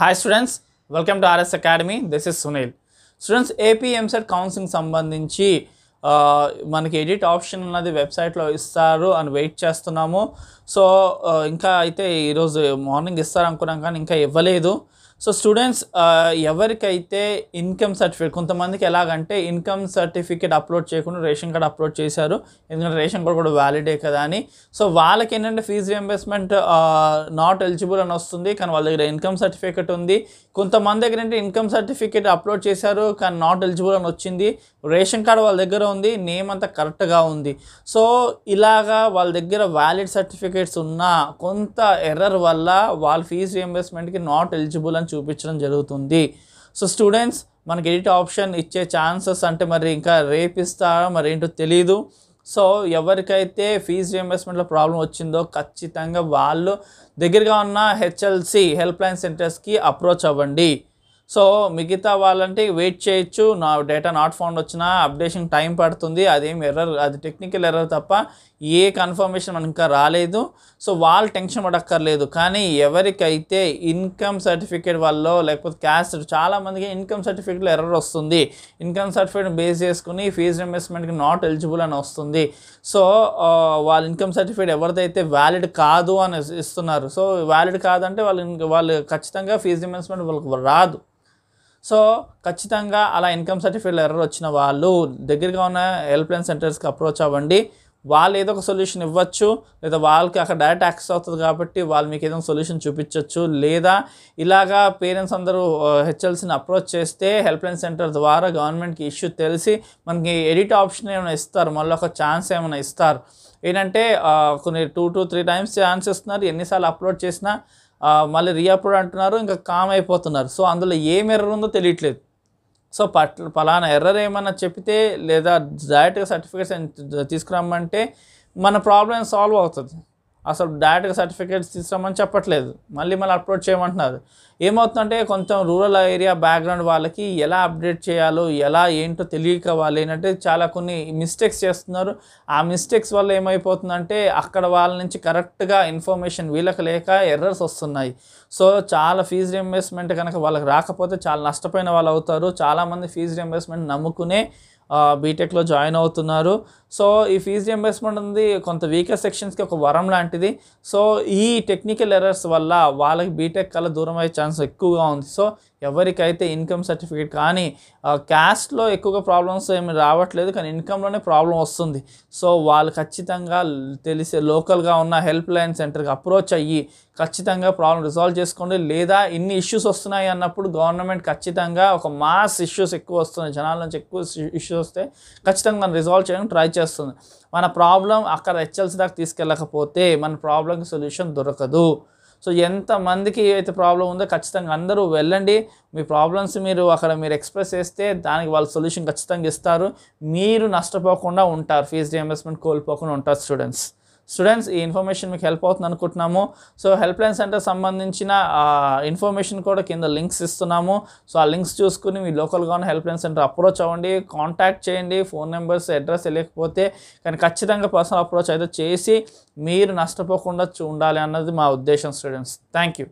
hi students welcome to RS academy this is Sunil students AP EAMCET counselling సంబంధించి మనకి edit option ఉన్నది వెబ్సైట్లో ఇస్తారు అని వెయిట్ చేస్తున్నాము సో ఇంకా అయితే ఈరోజు మార్నింగ్ ఇస్తారనుకున్నాం కానీ ఇంకా ఇవ్వలేదు సో స్టూడెంట్స్ uh, ఎవరికైతే ఇన్కమ్ సర్టిఫికేట్ కొంతమందికి ఎలాగంటే ఇన్కమ్ సర్టిఫికేట్ అప్లోడ్ చేయకుండా రేషన్ కార్డ్ అప్లోడ్ చేశారు ఎందుకంటే రేషన్ కార్డ్ కూడా వ్యాలిడే కదా అని సో వాళ్ళకి ఏంటంటే ఫీజు రియంబర్స్మెంట్ నాట్ ఎలిజిబుల్ అని వస్తుంది కానీ వాళ్ళ దగ్గర ఇన్కమ్ సర్టిఫికేట్ ఉంది కొంతమంది దగ్గర ఏంటంటే ఇన్కమ్ సర్టిఫికేట్ అప్లోడ్ చేశారు కానీ నాట్ ఎలిజిబుల్ అని వచ్చింది రేషన్ కార్డు వాళ్ళ దగ్గర ఉంది నేమ్ అంతా కరెక్ట్గా ఉంది సో ఇలాగా వాళ్ళ దగ్గర వ్యాలిడ్ సర్టిఫికేట్స్ ఉన్నా కొంత ఎర్రర్ వల్ల వాళ్ళ ఫీజు రియంబర్స్మెంట్కి నాట్ ఎలిజిబుల్ అని చూపించడం జరుగుతుంది సో స్టూడెంట్స్ మనకి ఎడిట్ ఆప్షన్ ఇచ్చే ఛాన్సెస్ అంటే మరి ఇంకా రేపిస్తారా మరి ఏంటో తెలీదు సో ఎవరికైతే ఫీజు రియంబర్స్మెంట్లో ప్రాబ్లం వచ్చిందో ఖచ్చితంగా వాళ్ళు దగ్గరగా ఉన్న హెచ్ఎల్సి హెల్ప్ లైన్ సెంటర్స్కి అప్రోచ్ అవ్వండి సో మిగతా వాళ్ళంటే వెయిట్ చేయొచ్చు నా డేటా నాట్ ఫౌండ్ వచ్చినా అప్డేషన్ టైం పడుతుంది అదేం ఎర్రర్ అది టెక్నికల్ ఎర్రర్ తప్ప ఏ కన్ఫర్మేషన్ మనకు ఇంకా రాలేదు సో వాళ్ళు టెన్షన్ పడక్కర్లేదు కానీ ఎవరికైతే ఇన్కమ్ సర్టిఫికేట్ వల్ల లేకపోతే క్యాస్ట్ చాలామందికి ఇన్కమ్ సర్టిఫికేట్లో ఎర్రర్ వస్తుంది ఇన్కమ్ సర్టిఫికేట్ బేస్ చేసుకుని ఫీజు ఇన్వెస్ట్మెంట్కి నాట్ ఎలిజిబుల్ అని వస్తుంది సో వాళ్ళ ఇన్కమ్ సర్టిఫికేట్ ఎవరిదైతే వ్యాలిడ్ కాదు అని ఇస్తున్నారు సో వ్యాలిడ్ కాదంటే వాళ్ళు వాళ్ళు ఖచ్చితంగా ఫీజు ఇన్వెస్ట్మెంట్ వాళ్ళకి రాదు సో ఖచ్చితంగా అలా ఇన్కమ్ సర్టిఫికేట్ ఎర్రర్ వచ్చిన వాళ్ళు దగ్గరగా ఉన్న హెల్ప్లైన్ సెంటర్స్కి అప్రోచ్ అవ్వండి వాళ్ళు ఏదో ఒక సొల్యూషన్ ఇవ్వచ్చు లేదా వాళ్ళకి అక్కడ డైరెక్ట్ యాక్సెస్ అవుతుంది కాబట్టి వాళ్ళు మీకు ఏదైనా సొల్యూషన్ చూపించవచ్చు లేదా ఇలాగా పేరెంట్స్ అందరూ హెచ్ఎల్సీని అప్రోచ్ చేస్తే హెల్ప్లైన్ సెంటర్ ద్వారా గవర్నమెంట్కి ఇష్యూ తెలిసి మనకి ఎడిట్ ఆప్షన్ ఏమైనా ఇస్తారు మళ్ళీ ఒక ఛాన్స్ ఏమైనా ఇస్తారు ఏంటంటే కొన్ని two to three times chance ఇస్తున్నారు ఎన్నిసార్లు అప్లోడ్ చేసినా మళ్ళీ రీఅప్లోడ్ అంటున్నారు ఇంకా కామ్ అయిపోతున్నారు సో అందులో ఏం ఎర్రర్ ఉందో తెలియట్లేదు సో పట్ పలానా ఎర్రర్ ఏమన్నా చెప్తే లేదా డైరెక్ట్గా సర్టిఫికేట్స్ తీసుకురమ్మంటే మన ప్రాబ్లం సాల్వ్ అవుతుంది అసలు డైరెక్ట్గా సర్టిఫికేట్స్ తీసుకురామని చెప్పట్లేదు మళ్ళీ మళ్ళీ అప్లోడ్ చేయమంటున్నారు ఏమవుతుందంటే కొంచెం రూరల్ ఏరియా బ్యాక్గ్రౌండ్ వాళ్ళకి ఎలా అప్డేట్ చేయాలో ఎలా ఏంటో తెలియక వాళ్ళు ఏంటంటే చాలా కొన్ని మిస్టేక్స్ చేస్తున్నారు ఆ మిస్టేక్స్ వల్ల ఏమైపోతుందంటే అక్కడ వాళ్ళ నుంచి కరెక్ట్గా ఇన్ఫర్మేషన్ వీళ్ళకి లేక ఎర్రర్స్ వస్తున్నాయి సో చాలా ఫీజు రియంబర్స్మెంట్ కనుక వాళ్ళకి రాకపోతే చాలా నష్టపోయిన వాళ్ళు అవుతారు చాలామంది ఫీజు రియంబర్స్మెంట్ నమ్ముకునే బీటెక్లో జాయిన్ అవుతున్నారు సో ఈ ఫీజు రియంబర్స్మెంట్ ఉంది కొంత వీకర్ సెక్షన్స్కి ఒక వరం లాంటిది సో ఈ టెక్నికల్ ఎర్రర్స్ వల్ల వాళ్ళకి బీటెక్ కల్లా దూరం అయ్యే ఛాన్స్ ఎక్కువగా ఉంది సో ఎవరికైతే ఇన్కమ్ సర్టిఫికేట్ కానీ క్యాస్ట్లో ఎక్కువగా ప్రాబ్లమ్స్ ఏమి రావట్లేదు కానీ ఇన్కంలోనే ప్రాబ్లం వస్తుంది సో వాళ్ళు ఖచ్చితంగా తెలిసే లోకల్గా ఉన్న హెల్ప్ లైన్ సెంటర్కి అప్రోచ్ అయ్యి ఖచ్చితంగా ప్రాబ్లం రిజాల్వ్ చేసుకోండి లేదా ఇన్ని ఇష్యూస్ వస్తున్నాయి అన్నప్పుడు గవర్నమెంట్ ఖచ్చితంగా ఒక మాస్ ఇష్యూస్ ఎక్కువ వస్తున్నాయి జనాల నుంచి ఎక్కువ ఇష్యూస్ వస్తే ఖచ్చితంగా మనం రిజాల్వ్ చేయడానికి ట్రై చేస్తుంది మన ప్రాబ్లం అక్కడ హెచ్ఎల్సీ దాకా తీసుకెళ్ళకపోతే మన ప్రాబ్లంకి సొల్యూషన్ దొరకదు సో ఎంతమందికి ఏవైతే ప్రాబ్లం ఉందో ఖచ్చితంగా అందరూ వెళ్ళండి మీ ప్రాబ్లమ్స్ మీరు అక్కడ మీరు ఎక్స్ప్రెస్ చేస్తే దానికి వాళ్ళు సొల్యూషన్ ఖచ్చితంగా ఇస్తారు మీరు నష్టపోకుండా ఉంటారు ఫీజ్ రియంబర్స్మెంట్ కోల్పోకుండా ఉంటారు స్టూడెంట్స్ స్టూడెంట్స్ ఈ ఇన్ఫర్మేషన్ మీకు హెల్ప్ అవుతుంది అనుకుంటున్నాము సో హెల్ప్ లైన్ సెంటర్ సంబంధించిన ఇన్ఫర్మేషన్ కూడా కింద లింక్స్ ఇస్తున్నాము సో ఆ లింక్స్ చూసుకుని మీ లోకల్గా ఉన్న హెల్ప్ లైన్ సెంటర్ అప్రోచ్ అవ్వండి కాంటాక్ట్ చేయండి ఫోన్ నెంబర్స్ అడ్రస్ తెలియకపోతే కానీ ఖచ్చితంగా పర్సనల్ అప్రోచ్ అయితే చేసి మీరు నష్టపోకుండా ఉండాలి అన్నది మా ఉద్దేశం స్టూడెంట్స్ థ్యాంక్ యూ